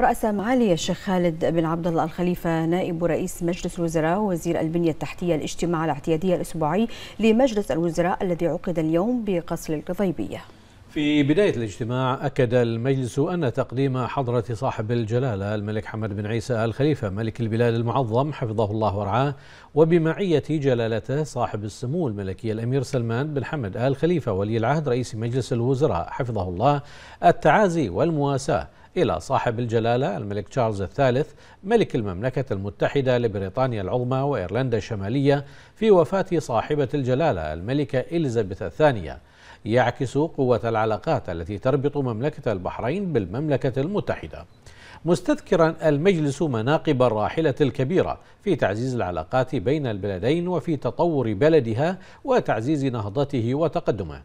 رأس معالي الشيخ خالد بن عبد الله الخليفة نائب رئيس مجلس الوزراء وزير البنية التحتية الاجتماع الاعتيادي الأسبوعي لمجلس الوزراء الذي عقد اليوم بقصر القضيبية في بداية الاجتماع أكد المجلس أن تقديم حضرة صاحب الجلالة الملك حمد بن عيسى آل خليفة ملك البلاد المعظم حفظه الله ورعاه وبمعية جلالته صاحب السمو الملكي الأمير سلمان بن حمد آل خليفة ولي العهد رئيس مجلس الوزراء حفظه الله التعازي والمواساة إلى صاحب الجلالة الملك تشارلز الثالث ملك المملكة المتحدة لبريطانيا العظمى وإيرلندا الشمالية في وفاة صاحبة الجلالة الملكة إليزابيث الثانية يعكس قوة العلاقات التي تربط مملكة البحرين بالمملكة المتحدة مستذكرا المجلس مناقب الراحلة الكبيرة في تعزيز العلاقات بين البلدين وفي تطور بلدها وتعزيز نهضته وتقدمه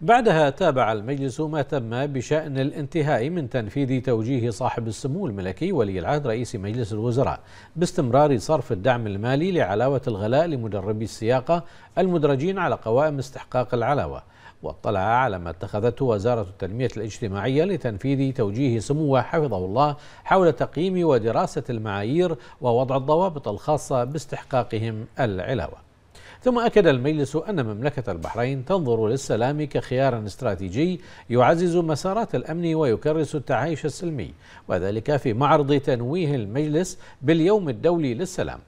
بعدها تابع المجلس ما تم بشأن الانتهاء من تنفيذ توجيه صاحب السمو الملكي ولي العهد رئيس مجلس الوزراء باستمرار صرف الدعم المالي لعلاوة الغلاء لمدربي السياقة المدرجين على قوائم استحقاق العلاوة واطلع على ما اتخذته وزارة التنمية الاجتماعية لتنفيذ توجيه سموه حفظه الله حول تقييم ودراسة المعايير ووضع الضوابط الخاصة باستحقاقهم العلاوة ثم أكد المجلس أن مملكة البحرين تنظر للسلام كخيار استراتيجي يعزز مسارات الأمن ويكرس التعايش السلمي وذلك في معرض تنويه المجلس باليوم الدولي للسلام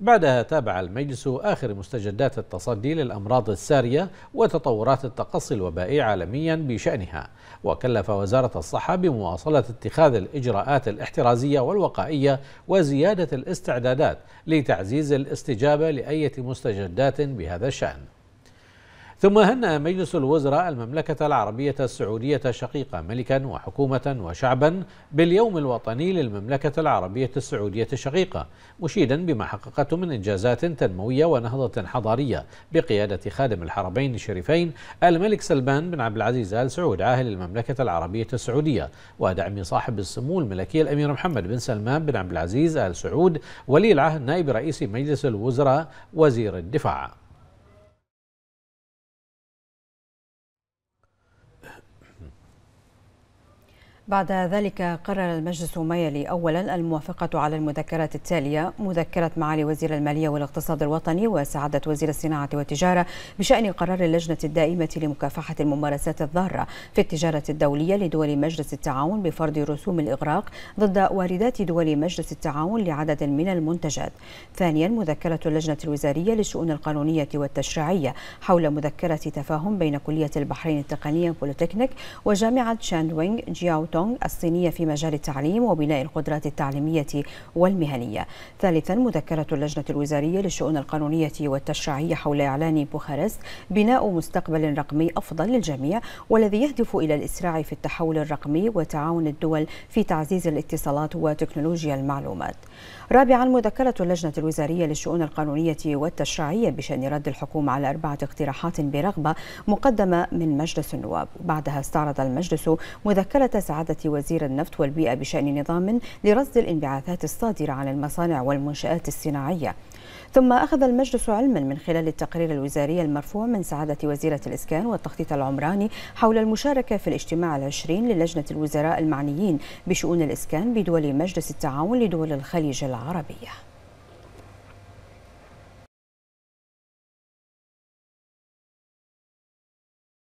بعدها تابع المجلس آخر مستجدات التصدي للأمراض السارية وتطورات التقصي الوبائي عالميا بشأنها وكلف وزارة الصحة بمواصلة اتخاذ الإجراءات الاحترازية والوقائية وزيادة الاستعدادات لتعزيز الاستجابة لأية مستجدات بهذا الشأن ثم هنأ مجلس الوزراء المملكة العربية السعودية الشقيقة ملكا وحكومة وشعبا باليوم الوطني للمملكة العربية السعودية الشقيقة مشيدا بما حققته من إنجازات تنموية ونهضة حضارية بقيادة خادم الحرمين الشريفين الملك سلمان بن عبد العزيز آل سعود عاهل المملكة العربية السعودية ودعم صاحب السمو الملكي الأمير محمد بن سلمان بن عبد العزيز آل سعود ولي العهد نائب رئيس مجلس الوزراء وزير الدفاع بعد ذلك قرر المجلس ما يلي أولا الموافقة على المذكرات التالية مذكرة معالي وزير المالية والاقتصاد الوطني وسعادة وزير الصناعة والتجارة بشأن قرار اللجنة الدائمة لمكافحة الممارسات الضارة في التجارة الدولية لدول مجلس التعاون بفرض رسوم الإغراق ضد واردات دول مجلس التعاون لعدد من المنتجات ثانيا مذكرة اللجنة الوزارية للشؤون القانونية والتشريعية حول مذكرة تفاهم بين كلية البحرين التقنية بوليتكنيك وجامعة شاندوينغ جياو دونغ الصينية في مجال التعليم وبناء القدرات التعليمية والمهنية ثالثا مذكرة اللجنة الوزارية للشؤون القانونية والتشريعية حول إعلان بوخارست بناء مستقبل رقمي أفضل للجميع والذي يهدف إلى الإسراع في التحول الرقمي وتعاون الدول في تعزيز الاتصالات وتكنولوجيا المعلومات رابعا مذكرة اللجنة الوزارية للشؤون القانونية والتشريعية بشأن رد الحكومة على أربعة اقتراحات برغبة مقدمة من مجلس النواب بعدها استعرض المجلس مذكرة سعادة استعادة وزير النفط والبيئة بشأن نظام لرصد الانبعاثات الصادرة عن المصانع والمنشآت الصناعية ثم أخذ المجلس علما من خلال التقرير الوزاري المرفوع من سعادة وزيرة الإسكان والتخطيط العمراني حول المشاركة في الاجتماع العشرين للجنة الوزراء المعنيين بشؤون الإسكان بدول مجلس التعاون لدول الخليج العربية